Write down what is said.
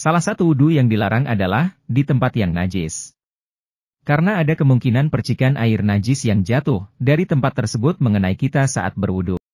Salah satu wudhu yang dilarang adalah di tempat yang najis. Karena ada kemungkinan percikan air najis yang jatuh dari tempat tersebut mengenai kita saat berwudhu.